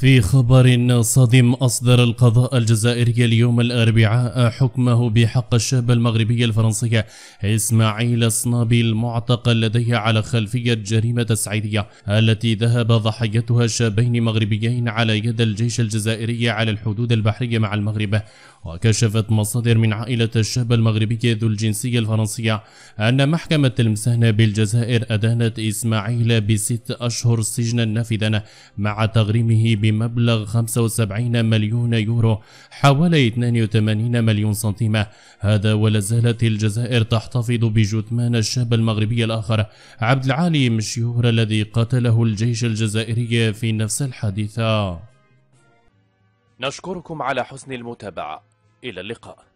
في خبر صادم أصدر القضاء الجزائري اليوم الأربعاء حكمه بحق الشاب المغربي الفرنسي إسماعيل الصنابي المعتقل لديه على خلفية جريمة تسعيدية التي ذهب ضحيتها شابين مغربيين على يد الجيش الجزائري على الحدود البحرية مع المغرب وكشفت مصادر من عائلة الشاب المغربي ذو الجنسية الفرنسية أن محكمة المسهنة بالجزائر أدانت إسماعيل بست أشهر سجنا نافذا مع تغريمه ب بمبلغ 75 مليون يورو حوالي 82 مليون سنتيمة هذا ولا زالت الجزائر تحتفظ بجثمان الشاب المغربي الآخر عبد العالي مشيور الذي قتله الجيش الجزائري في نفس الحادثة نشكركم على حسن المتابعة إلى اللقاء